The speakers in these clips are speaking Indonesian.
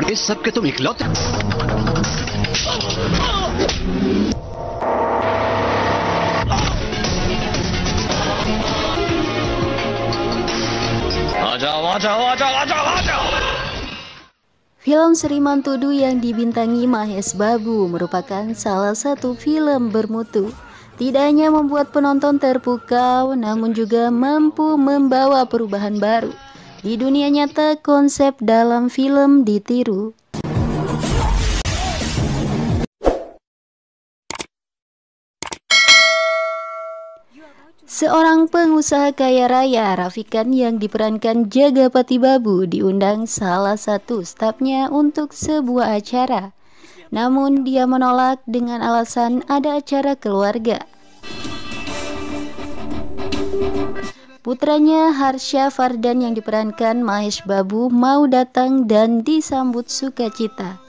और इस सब के तुम इकलौते Film Seriman Tudu yang dibintangi Mahes Babu merupakan salah satu film bermutu. Tidak hanya membuat penonton terpukau, namun juga mampu membawa perubahan baru. Di dunia nyata, konsep dalam film ditiru. Seorang pengusaha kaya raya, Rafikan yang diperankan jaga pati Babu diundang salah satu stafnya untuk sebuah acara. Namun dia menolak dengan alasan ada acara keluarga. Putranya Harsha Fardan yang diperankan Mahesh Babu mau datang dan disambut sukacita.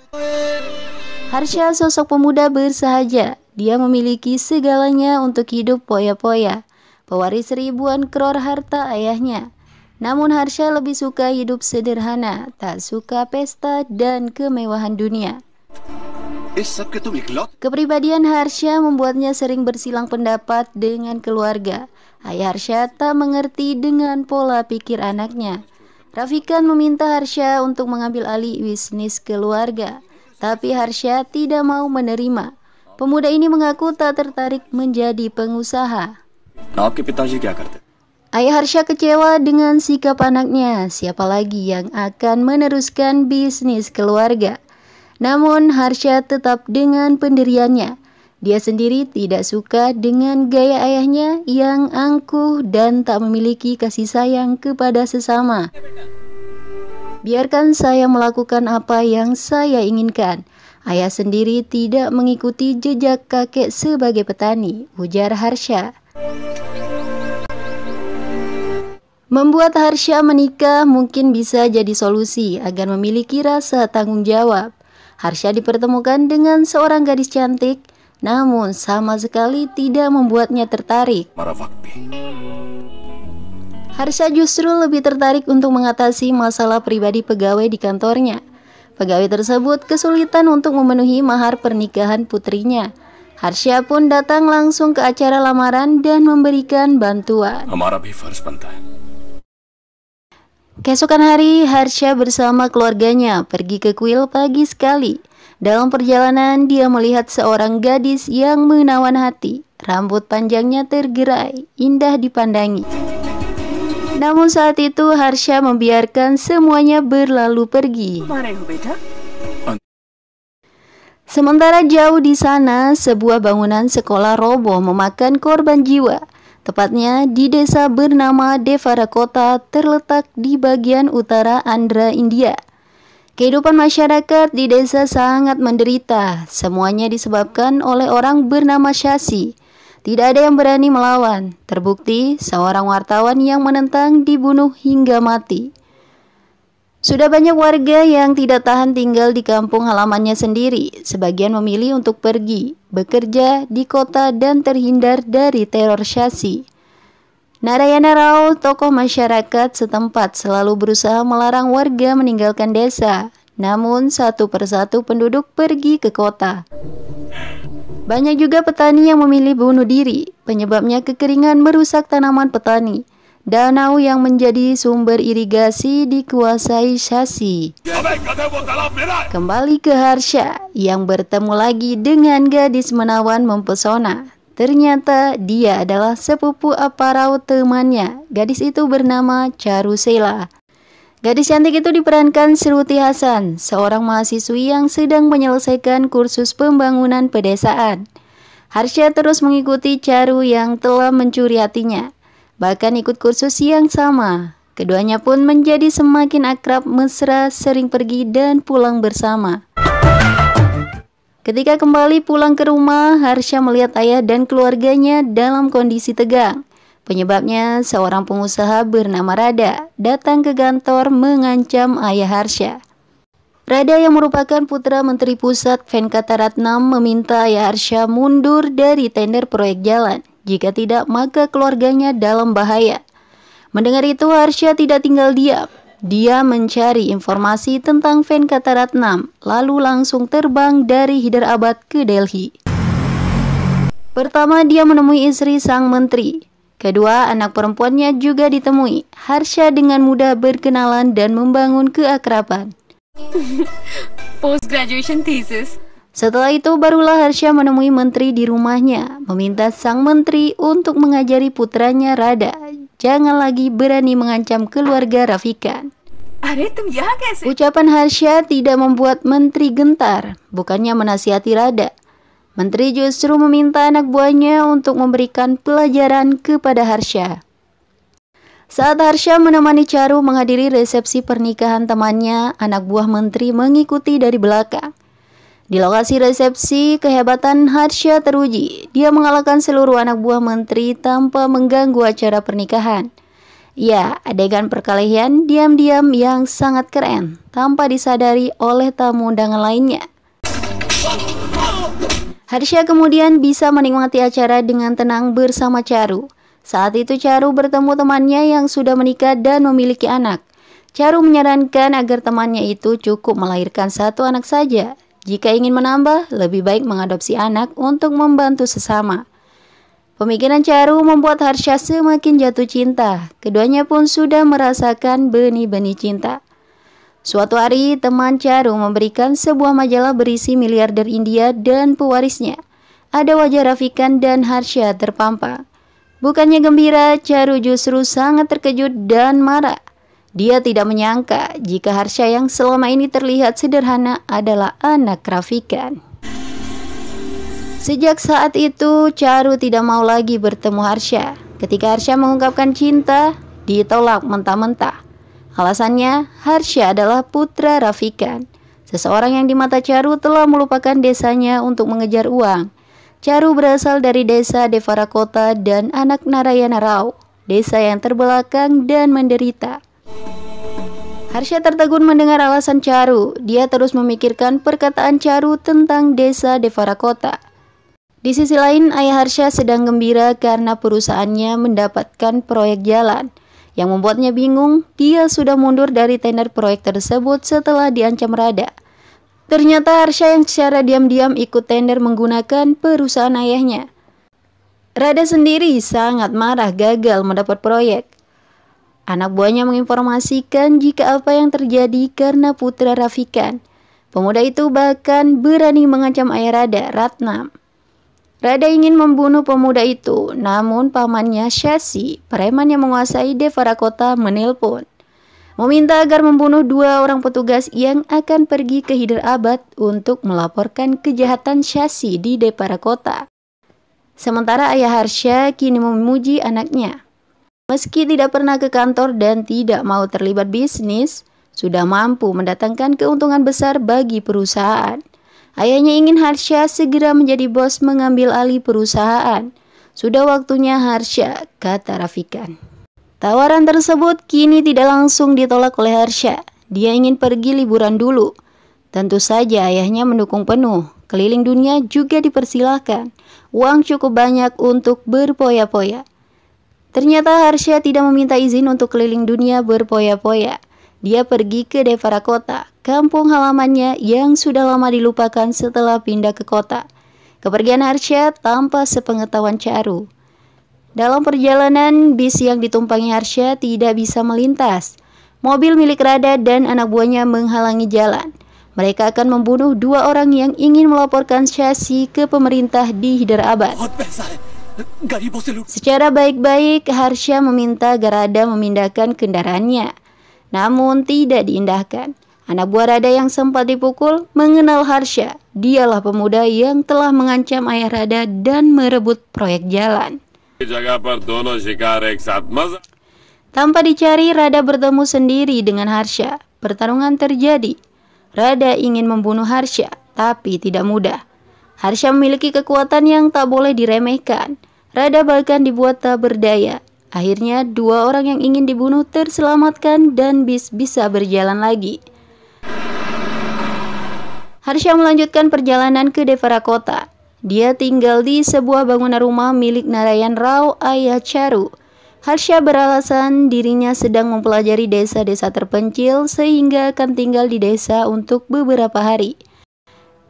Harsha sosok pemuda bersahaja. Dia memiliki segalanya untuk hidup poya-poya. Pewaris ribuan kror harta ayahnya. Namun Harsha lebih suka hidup sederhana, tak suka pesta dan kemewahan dunia. Kepribadian Harsha membuatnya sering bersilang pendapat dengan keluarga. Ayah Harsha tak mengerti dengan pola pikir anaknya. Rafikan meminta Harsha untuk mengambil alih bisnis keluarga, tapi Harsha tidak mau menerima. Pemuda ini mengaku tak tertarik menjadi pengusaha. Ayah Harsha kecewa dengan sikap anaknya, siapa lagi yang akan meneruskan bisnis keluarga. Namun Harsha tetap dengan pendiriannya. Dia sendiri tidak suka dengan gaya ayahnya yang angkuh dan tak memiliki kasih sayang kepada sesama. Biarkan saya melakukan apa yang saya inginkan. Ayah sendiri tidak mengikuti jejak kakek sebagai petani, ujar Harsha. Membuat Harsha menikah mungkin bisa jadi solusi agar memiliki rasa tanggung jawab. Harsha dipertemukan dengan seorang gadis cantik namun sama sekali tidak membuatnya tertarik. Harsha justru lebih tertarik untuk mengatasi masalah pribadi pegawai di kantornya. Pegawai tersebut kesulitan untuk memenuhi mahar pernikahan putrinya. Harsha pun datang langsung ke acara lamaran dan memberikan bantuan. Kesokan hari, Harsha bersama keluarganya pergi ke kuil pagi sekali. Dalam perjalanan, dia melihat seorang gadis yang menawan hati. Rambut panjangnya tergerai, indah dipandangi. Namun saat itu Harsha membiarkan semuanya berlalu pergi. Sementara jauh di sana, sebuah bangunan sekolah roboh memakan korban jiwa. Tepatnya di desa bernama Devara terletak di bagian utara Andhra India. Kehidupan masyarakat di desa sangat menderita. Semuanya disebabkan oleh orang bernama Syasi. Tidak ada yang berani melawan. Terbukti, seorang wartawan yang menentang dibunuh hingga mati. Sudah banyak warga yang tidak tahan tinggal di kampung halamannya sendiri. Sebagian memilih untuk pergi, bekerja di kota dan terhindar dari teror Syasi. Narayana Rao, tokoh masyarakat setempat selalu berusaha melarang warga meninggalkan desa. Namun satu persatu penduduk pergi ke kota. Banyak juga petani yang memilih bunuh diri, penyebabnya kekeringan merusak tanaman petani. Danau yang menjadi sumber irigasi dikuasai Shasi. Kembali ke Harsha yang bertemu lagi dengan gadis menawan mempesona. Ternyata dia adalah sepupu aparau temannya. Gadis itu bernama Charusela. Gadis cantik itu diperankan Seruti Hasan, seorang mahasiswi yang sedang menyelesaikan kursus pembangunan pedesaan. Harsha terus mengikuti Charu yang telah mencuri hatinya, bahkan ikut kursus yang sama. Keduanya pun menjadi semakin akrab, mesra, sering pergi dan pulang bersama. Ketika kembali pulang ke rumah, Harsha melihat ayah dan keluarganya dalam kondisi tegang. Penyebabnya, seorang pengusaha bernama Rada datang ke kantor mengancam ayah Harsha. Rada yang merupakan putra Menteri Pusat Venkata Ratnam meminta ayah Harsha mundur dari tender proyek jalan. Jika tidak, maka keluarganya dalam bahaya. Mendengar itu, Harsha tidak tinggal diam. Dia mencari informasi tentang Venkataratnam, lalu langsung terbang dari Hyderabad ke Delhi. Pertama, dia menemui istri sang menteri. Kedua, anak perempuannya juga ditemui. Harsha dengan mudah berkenalan dan membangun keakraban. Post graduation thesis. Setelah itu barulah Harsha menemui menteri di rumahnya, meminta sang menteri untuk mengajari putranya Rada jangan lagi berani mengancam keluarga Rafikan. Ucapan Harsha tidak membuat menteri gentar, bukannya menasihati Rada. Menteri justru meminta anak buahnya untuk memberikan pelajaran kepada Harsha. Saat Harsha menemani Caru menghadiri resepsi pernikahan temannya, anak buah menteri mengikuti dari belakang. Di lokasi resepsi, kehebatan Harsha teruji. Dia mengalahkan seluruh anak buah menteri tanpa mengganggu acara pernikahan. Ya, adegan perkelahian diam-diam yang sangat keren, tanpa disadari oleh tamu undangan lainnya. Harsha kemudian bisa menikmati acara dengan tenang bersama Charu. Saat itu Charu bertemu temannya yang sudah menikah dan memiliki anak. Charu menyarankan agar temannya itu cukup melahirkan satu anak saja jika ingin menambah, lebih baik mengadopsi anak untuk membantu sesama. Pemikiran Caru membuat Harsha semakin jatuh cinta. Keduanya pun sudah merasakan benih-benih cinta. Suatu hari, teman Caru memberikan sebuah majalah berisi miliarder India dan pewarisnya. Ada wajah Rafikan dan Harsha terpampang. Bukannya gembira, Caru justru sangat terkejut dan marah. Dia tidak menyangka jika Harsha yang selama ini terlihat sederhana adalah anak Rafikan. Sejak saat itu, Charu tidak mau lagi bertemu Harsha. Ketika Harsha mengungkapkan cinta, ditolak mentah-mentah. Alasannya, Harsha adalah putra Rafikan, seseorang yang di mata Charu telah melupakan desanya untuk mengejar uang. Charu berasal dari desa Devara Kota dan anak Narayana Rao, desa yang terbelakang dan menderita. Harsha tertegun mendengar alasan Caru. Dia terus memikirkan perkataan Caru tentang desa Devara Kota. Di sisi lain, ayah Harsha sedang gembira karena perusahaannya mendapatkan proyek jalan. Yang membuatnya bingung, dia sudah mundur dari tender proyek tersebut setelah diancam rada. Ternyata Harsha yang secara diam-diam ikut tender menggunakan perusahaan ayahnya. Rada sendiri sangat marah gagal mendapat proyek. Anak buahnya menginformasikan jika apa yang terjadi karena putra Rafikan. Pemuda itu bahkan berani mengancam ayah Rada, Ratnam. Rada ingin membunuh pemuda itu, namun pamannya Shasi, preman yang menguasai Devara Kota menelpon. Meminta agar membunuh dua orang petugas yang akan pergi ke Hider Abad untuk melaporkan kejahatan Shasi di Devara Kota. Sementara ayah Harsha kini memuji anaknya. Meski tidak pernah ke kantor dan tidak mau terlibat bisnis, sudah mampu mendatangkan keuntungan besar bagi perusahaan. Ayahnya ingin Harsha segera menjadi bos mengambil alih perusahaan. Sudah waktunya Harsha, kata Rafikan. Tawaran tersebut kini tidak langsung ditolak oleh Harsha. Dia ingin pergi liburan dulu. Tentu saja ayahnya mendukung penuh. Keliling dunia juga dipersilahkan. Uang cukup banyak untuk berpoya-poya. Ternyata Harsha tidak meminta izin untuk keliling dunia berpoya-poya. Dia pergi ke Devara Kota, kampung halamannya yang sudah lama dilupakan setelah pindah ke kota. Kepergian Harsha tanpa sepengetahuan Caru. Dalam perjalanan, bis yang ditumpangi Harsha tidak bisa melintas. Mobil milik Rada dan anak buahnya menghalangi jalan. Mereka akan membunuh dua orang yang ingin melaporkan Shashi ke pemerintah di Hyderabad. Secara baik-baik, Harsha meminta Garada memindahkan kendaraannya. Namun tidak diindahkan. Anak buah Rada yang sempat dipukul mengenal Harsha. Dialah pemuda yang telah mengancam ayah Rada dan merebut proyek jalan. Tanpa dicari, Rada bertemu sendiri dengan Harsha. Pertarungan terjadi. Rada ingin membunuh Harsha, tapi tidak mudah. Harsha memiliki kekuatan yang tak boleh diremehkan. Rada bahkan dibuat tak berdaya. Akhirnya, dua orang yang ingin dibunuh terselamatkan dan bis bisa berjalan lagi. Harsha melanjutkan perjalanan ke Devara Kota. Dia tinggal di sebuah bangunan rumah milik Narayan Rao Ayah Charu. Harsha beralasan dirinya sedang mempelajari desa-desa terpencil sehingga akan tinggal di desa untuk beberapa hari.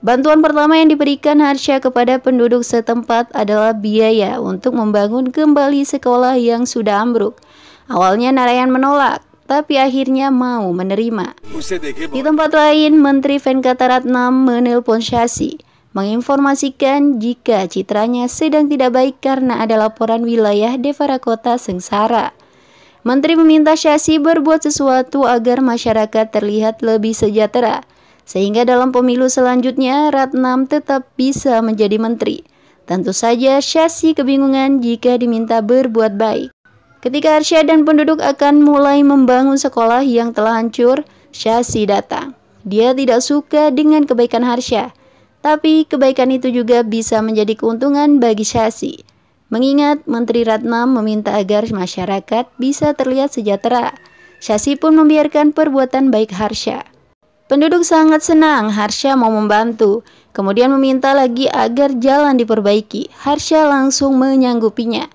Bantuan pertama yang diberikan Harsha kepada penduduk setempat adalah biaya untuk membangun kembali sekolah yang sudah ambruk. Awalnya Narayan menolak, tapi akhirnya mau menerima. Di tempat lain, Menteri Ratnam menelpon Syasi, menginformasikan jika citranya sedang tidak baik karena ada laporan wilayah Devara Kota Sengsara. Menteri meminta Syasi berbuat sesuatu agar masyarakat terlihat lebih sejahtera. Sehingga dalam pemilu selanjutnya Ratnam tetap bisa menjadi menteri. Tentu saja Syasi kebingungan jika diminta berbuat baik. Ketika Arsyad dan penduduk akan mulai membangun sekolah yang telah hancur, Syasi datang. Dia tidak suka dengan kebaikan Harsya, tapi kebaikan itu juga bisa menjadi keuntungan bagi Syasi. Mengingat Menteri Ratnam meminta agar masyarakat bisa terlihat sejahtera, Syasi pun membiarkan perbuatan baik Harsya. Penduduk sangat senang Harsha mau membantu, kemudian meminta lagi agar jalan diperbaiki. Harsha langsung menyanggupinya.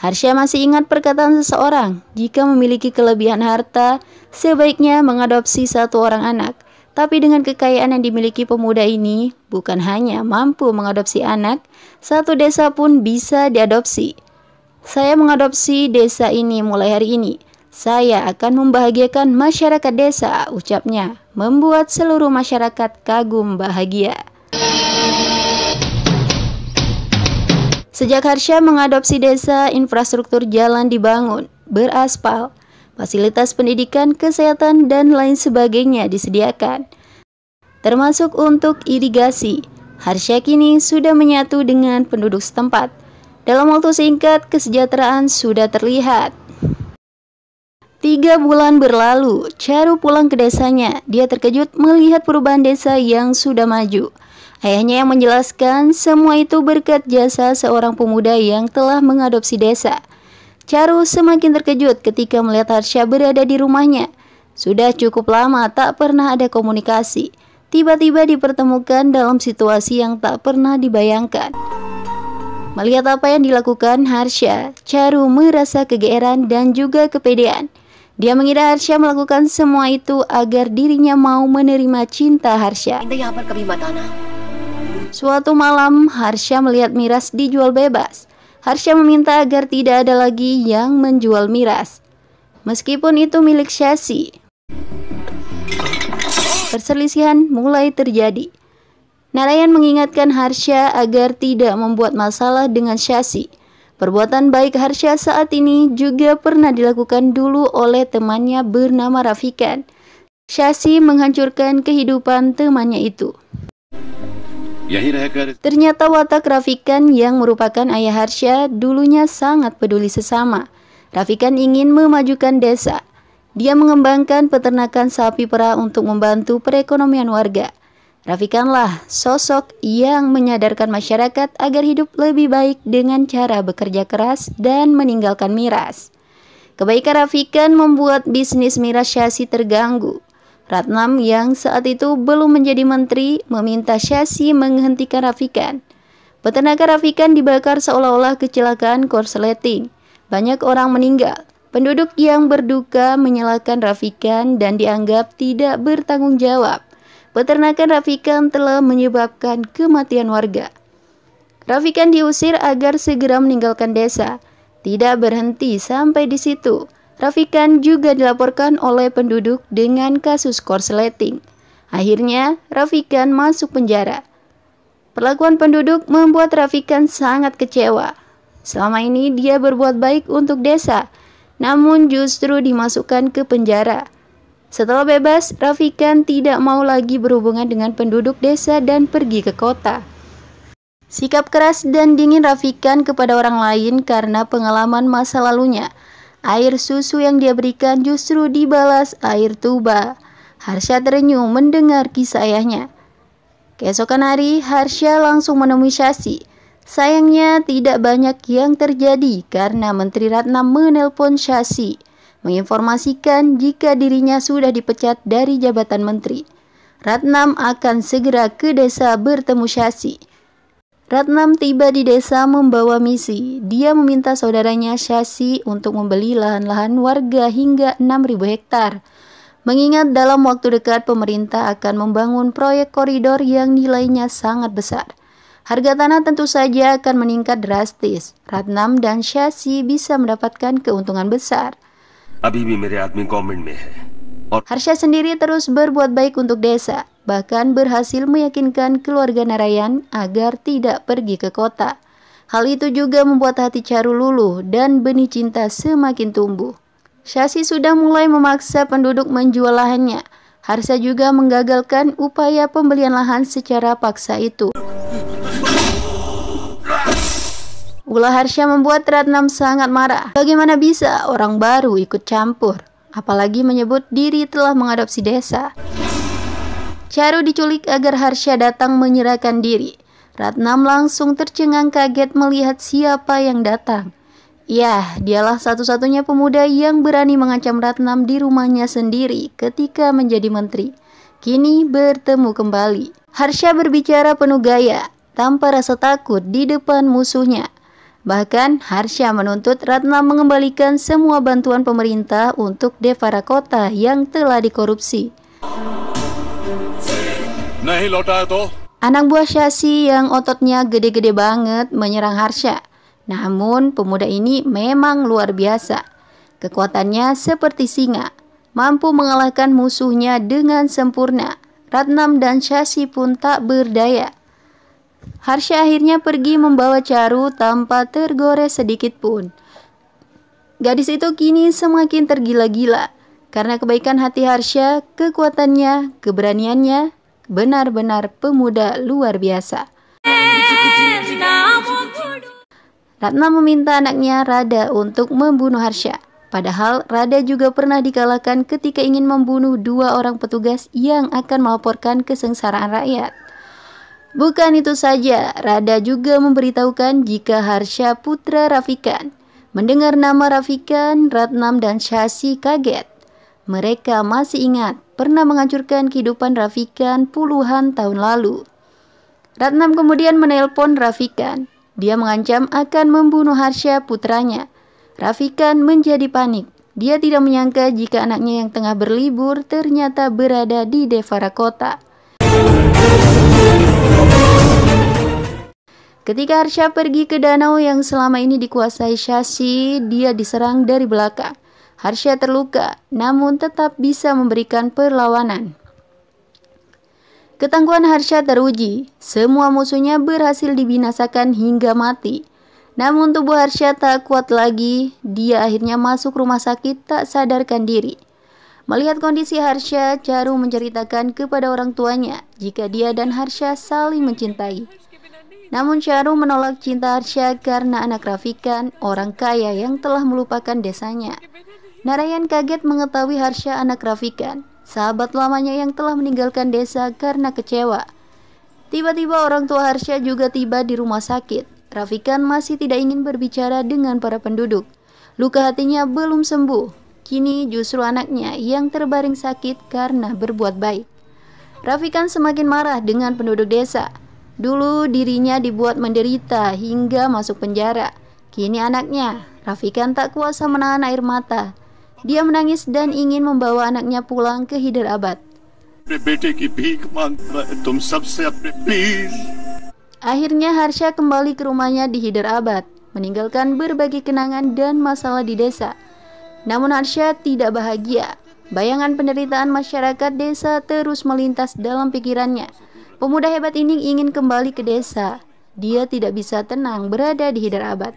Harsha masih ingat perkataan seseorang, jika memiliki kelebihan harta, sebaiknya mengadopsi satu orang anak. Tapi dengan kekayaan yang dimiliki pemuda ini, bukan hanya mampu mengadopsi anak, satu desa pun bisa diadopsi. Saya mengadopsi desa ini mulai hari ini. Saya akan membahagiakan masyarakat desa, ucapnya membuat seluruh masyarakat kagum bahagia. Sejak Harsha mengadopsi desa, infrastruktur jalan dibangun, beraspal, fasilitas pendidikan, kesehatan, dan lain sebagainya disediakan. Termasuk untuk irigasi, Harsha kini sudah menyatu dengan penduduk setempat. Dalam waktu singkat, kesejahteraan sudah terlihat. Tiga bulan berlalu, Charu pulang ke desanya. Dia terkejut melihat perubahan desa yang sudah maju. Ayahnya yang menjelaskan semua itu berkat jasa seorang pemuda yang telah mengadopsi desa. Charu semakin terkejut ketika melihat Harsha berada di rumahnya. Sudah cukup lama tak pernah ada komunikasi. Tiba-tiba dipertemukan dalam situasi yang tak pernah dibayangkan. Melihat apa yang dilakukan Harsha, Charu merasa kegeeran dan juga kepedean. Dia mengira Harsha melakukan semua itu agar dirinya mau menerima cinta Harsha. Suatu malam, Harsha melihat miras dijual bebas. Harsha meminta agar tidak ada lagi yang menjual miras. Meskipun itu milik Shashi. Perselisihan mulai terjadi. Narayan mengingatkan Harsha agar tidak membuat masalah dengan Shashi. Perbuatan baik Harsha saat ini juga pernah dilakukan dulu oleh temannya bernama Rafikan. Syasi menghancurkan kehidupan temannya itu. Ya, Ternyata watak Rafikan yang merupakan ayah Harsha dulunya sangat peduli sesama. Rafikan ingin memajukan desa. Dia mengembangkan peternakan sapi perah untuk membantu perekonomian warga. Rafikanlah sosok yang menyadarkan masyarakat agar hidup lebih baik dengan cara bekerja keras dan meninggalkan miras. Kebaikan Rafikan membuat bisnis miras Syasi terganggu. Ratnam yang saat itu belum menjadi menteri meminta Syasi menghentikan Rafikan. Peternakan Rafikan dibakar seolah-olah kecelakaan korsleting. Banyak orang meninggal. Penduduk yang berduka menyalahkan Rafikan dan dianggap tidak bertanggung jawab peternakan rafikan telah menyebabkan kematian warga. Rafikan diusir agar segera meninggalkan desa. Tidak berhenti sampai di situ. Rafikan juga dilaporkan oleh penduduk dengan kasus korsleting. Akhirnya, Rafikan masuk penjara. Perlakuan penduduk membuat Rafikan sangat kecewa. Selama ini dia berbuat baik untuk desa, namun justru dimasukkan ke penjara. Setelah bebas, Rafikan tidak mau lagi berhubungan dengan penduduk desa dan pergi ke kota. Sikap keras dan dingin Rafikan kepada orang lain karena pengalaman masa lalunya. Air susu yang dia berikan justru dibalas air tuba. Harsha terenyuh mendengar kisah ayahnya. Keesokan hari, Harsha langsung menemui Shasi. Sayangnya tidak banyak yang terjadi karena Menteri Ratna menelpon Shasi menginformasikan jika dirinya sudah dipecat dari jabatan menteri. Ratnam akan segera ke desa bertemu Syasi. Ratnam tiba di desa membawa misi. Dia meminta saudaranya Syasi untuk membeli lahan-lahan warga hingga 6.000 hektar. Mengingat dalam waktu dekat pemerintah akan membangun proyek koridor yang nilainya sangat besar. Harga tanah tentu saja akan meningkat drastis. Ratnam dan Syasi bisa mendapatkan keuntungan besar. Harsha sendiri terus berbuat baik untuk desa, bahkan berhasil meyakinkan keluarga Narayan agar tidak pergi ke kota. Hal itu juga membuat hati Caru luluh dan benih cinta semakin tumbuh. Syasi sudah mulai memaksa penduduk menjual lahannya. Harsa juga menggagalkan upaya pembelian lahan secara paksa itu. Ula Harsha membuat Ratnam sangat marah. Bagaimana bisa orang baru ikut campur? Apalagi menyebut diri telah mengadopsi desa. Caru diculik agar Harsha datang menyerahkan diri. Ratnam langsung tercengang kaget melihat siapa yang datang. Ya, dialah satu-satunya pemuda yang berani mengancam Ratnam di rumahnya sendiri ketika menjadi menteri. Kini bertemu kembali. Harsha berbicara penuh gaya, tanpa rasa takut di depan musuhnya. Bahkan, Harsya menuntut Ratna mengembalikan semua bantuan pemerintah untuk Devara Kota yang telah dikorupsi. Anak buah Syasi yang ototnya gede-gede banget menyerang Harsya. Namun, pemuda ini memang luar biasa. Kekuatannya seperti singa, mampu mengalahkan musuhnya dengan sempurna. Ratnam dan Syasi pun tak berdaya. Harsha akhirnya pergi membawa caru tanpa tergores sedikit pun. Gadis itu kini semakin tergila-gila karena kebaikan hati Harsha, kekuatannya, keberaniannya, benar-benar pemuda luar biasa. Ratna meminta anaknya Rada untuk membunuh Harsha. Padahal Rada juga pernah dikalahkan ketika ingin membunuh dua orang petugas yang akan melaporkan kesengsaraan rakyat. Bukan itu saja, Rada juga memberitahukan jika Harsha putra Rafikan. Mendengar nama Rafikan, Ratnam dan Shasi kaget. Mereka masih ingat pernah menghancurkan kehidupan Rafikan puluhan tahun lalu. Ratnam kemudian menelpon Rafikan. Dia mengancam akan membunuh Harsha putranya. Rafikan menjadi panik. Dia tidak menyangka jika anaknya yang tengah berlibur ternyata berada di Devara kota. Ketika Arsyah pergi ke danau yang selama ini dikuasai Shashi, dia diserang dari belakang. Harsha terluka, namun tetap bisa memberikan perlawanan. Ketangguhan Harsha teruji, semua musuhnya berhasil dibinasakan hingga mati. Namun tubuh Harsha tak kuat lagi, dia akhirnya masuk rumah sakit tak sadarkan diri. Melihat kondisi Harsha, Charu menceritakan kepada orang tuanya jika dia dan Harsha saling mencintai. Namun Syahrul menolak cinta Arsya karena anak rafikan orang kaya yang telah melupakan desanya. Narayan kaget mengetahui Harsya anak rafikan, sahabat lamanya yang telah meninggalkan desa karena kecewa. Tiba-tiba orang tua Harsya juga tiba di rumah sakit. Rafikan masih tidak ingin berbicara dengan para penduduk. Luka hatinya belum sembuh, Kini justru anaknya yang terbaring sakit karena berbuat baik. Rafikan semakin marah dengan penduduk desa. Dulu dirinya dibuat menderita hingga masuk penjara. Kini anaknya, Rafikan tak kuasa menahan air mata. Dia menangis dan ingin membawa anaknya pulang ke Hyderabad. Akhirnya Harsha kembali ke rumahnya di Hyderabad, meninggalkan berbagai kenangan dan masalah di desa. Namun Harsha tidak bahagia. Bayangan penderitaan masyarakat desa terus melintas dalam pikirannya. Pemuda hebat ini ingin kembali ke desa. Dia tidak bisa tenang berada di Hyderabad.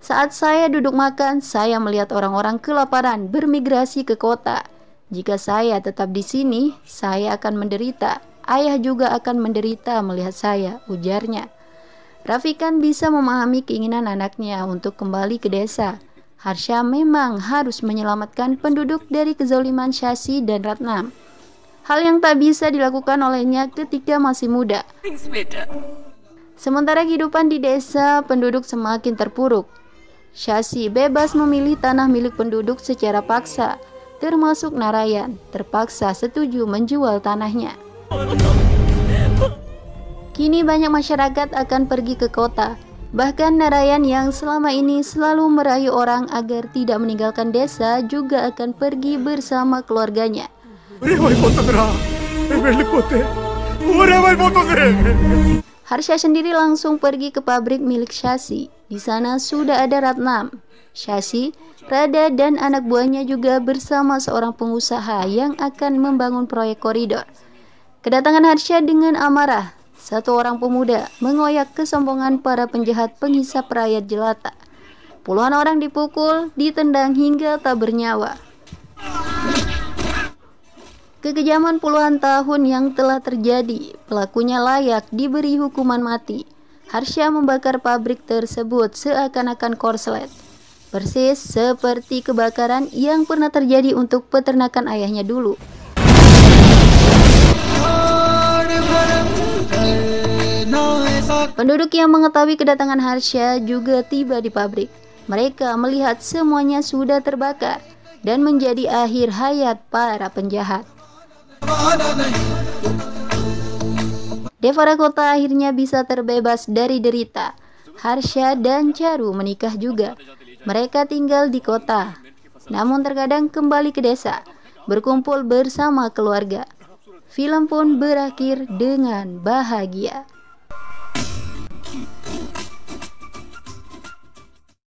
Saat saya duduk makan, saya melihat orang-orang kelaparan bermigrasi ke kota. Jika saya tetap di sini, saya akan menderita. Ayah juga akan menderita melihat saya, ujarnya. Rafikan bisa memahami keinginan anaknya untuk kembali ke desa. Harsha memang harus menyelamatkan penduduk dari kezoliman Syasi dan Ratnam hal yang tak bisa dilakukan olehnya ketika masih muda. Sementara kehidupan di desa, penduduk semakin terpuruk. Syasi bebas memilih tanah milik penduduk secara paksa, termasuk Narayan, terpaksa setuju menjual tanahnya. Kini banyak masyarakat akan pergi ke kota, Bahkan Narayan yang selama ini selalu merayu orang agar tidak meninggalkan desa juga akan pergi bersama keluarganya. Harsha sendiri langsung pergi ke pabrik milik Shashi. Di sana sudah ada Ratnam. Shashi, Rada, dan anak buahnya juga bersama seorang pengusaha yang akan membangun proyek koridor. Kedatangan Harsha dengan amarah, satu orang pemuda mengoyak kesombongan para penjahat pengisap rakyat jelata. Puluhan orang dipukul, ditendang hingga tak bernyawa. Kekejaman puluhan tahun yang telah terjadi, pelakunya layak diberi hukuman mati. Harsha membakar pabrik tersebut seakan-akan korslet. Persis seperti kebakaran yang pernah terjadi untuk peternakan ayahnya dulu. Penduduk yang mengetahui kedatangan Harsha juga tiba di pabrik. Mereka melihat semuanya sudah terbakar dan menjadi akhir hayat para penjahat. Devara Kota akhirnya bisa terbebas dari derita. Harsha dan Charu menikah juga. Mereka tinggal di kota, namun terkadang kembali ke desa, berkumpul bersama keluarga. Film pun berakhir dengan bahagia.